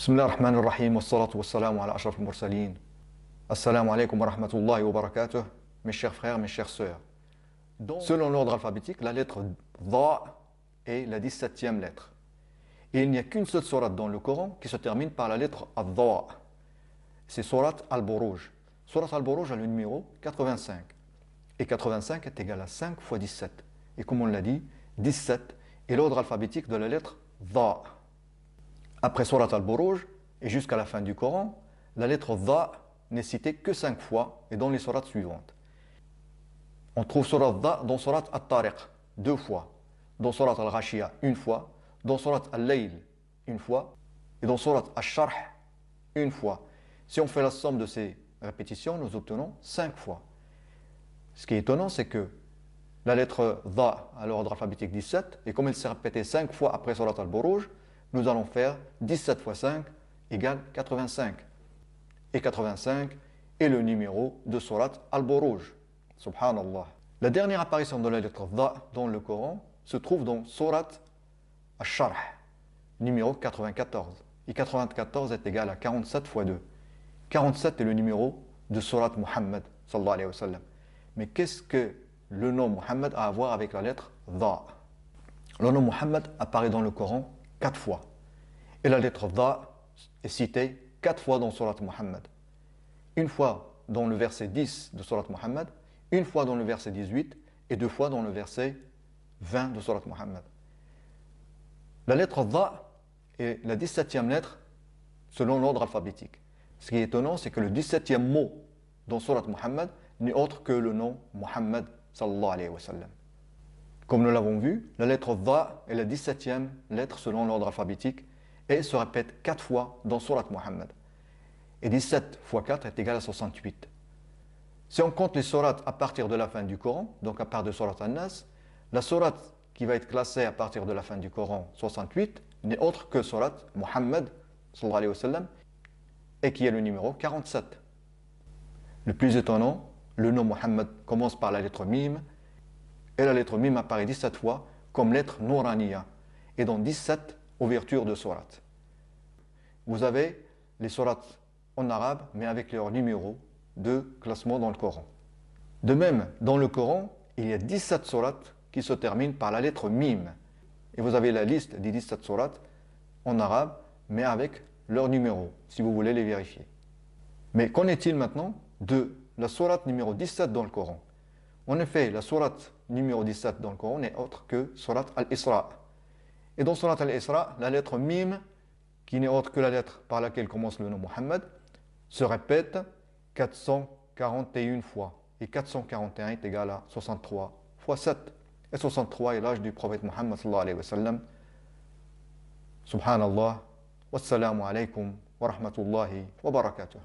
بسم الله والسلام على المرسلين wa rahmatullahi wa barakatuh, Mes chers frères, mes chères sœurs Selon l'ordre alphabétique, la lettre Dha est la 17e lettre. Et il n'y a qu'une seule sourate dans le Coran qui se termine par la lettre Dha. C'est sourate Al-Buruj. Sourate Al-Buruj a le numéro 85. Et 85 est égal à 5 fois 17. Et comme on l'a dit, 17 est l'ordre alphabétique de la lettre Dha. Après Surat al-Buruj et jusqu'à la fin du Coran, la lettre Dha n'est citée que cinq fois et dans les sourates suivantes. On trouve Surat Dha dans Surat al-Tariq deux fois, dans Surat al-Rashia une fois, dans Surat al-Layl une fois et dans Surat al-Sharh une fois. Si on fait la somme de ces répétitions, nous obtenons cinq fois. Ce qui est étonnant, c'est que la lettre Dha à l'ordre alphabétique 17, et comme elle s'est répétée cinq fois après Surat al-Buruj, nous allons faire 17 fois 5 égale 85. Et 85 est le numéro de Surat Al-Buruj. Subhanallah. La dernière apparition de la lettre Dha dans le Coran se trouve dans Surat Al-Sharh, numéro 94. Et 94 est égal à 47 fois 2. 47 est le numéro de Surat Muhammad, Mais qu'est-ce que le nom Muhammad a à voir avec la lettre Dha Le nom Muhammad apparaît dans le Coran quatre fois. Et la lettre dha est citée quatre fois dans Surat Muhammad. Une fois dans le verset 10 de Surat Muhammad, une fois dans le verset 18 et deux fois dans le verset 20 de Surat Muhammad. La lettre dha est la 17e lettre selon l'ordre alphabétique. Ce qui est étonnant, c'est que le 17e mot dans Surat Muhammad n'est autre que le nom Muhammad sallallahu alayhi wa sallam. Comme nous l'avons vu, la lettre Va est la 17e lettre selon l'ordre alphabétique et se répète 4 fois dans Surat Muhammad. Et 17 fois 4 est égal à 68. Si on compte les sourates à partir de la fin du Coran, donc à part de Surat An-Nas, la sourate qui va être classée à partir de la fin du Coran 68 n'est autre que Surat Muhammad et qui est le numéro 47. Le plus étonnant, le nom Muhammad commence par la lettre Mim la lettre mim apparaît 17 fois comme lettre Nouraniya et dans 17 ouvertures de surat. Vous avez les surat en arabe mais avec leur numéro de classement dans le Coran. De même, dans le Coran, il y a 17 surat qui se terminent par la lettre mim. Et vous avez la liste des 17 surat en arabe mais avec leur numéro si vous voulez les vérifier. Mais qu'en est-il maintenant de la sourate numéro 17 dans le Coran En effet, la sourate numéro 17 dans le Coran n'est autre que Surat al-Isra. Et dans Surat al-Isra, la lettre mim, qui n'est autre que la lettre par laquelle commence le nom Muhammad, se répète 441 fois. Et 441 est égal à 63 fois 7. Et 63 est l'âge du prophète Muhammad sallallahu alayhi wa sallam. Subhanallah, wassalamu alaykum wa rahmatullahi wa barakatuh.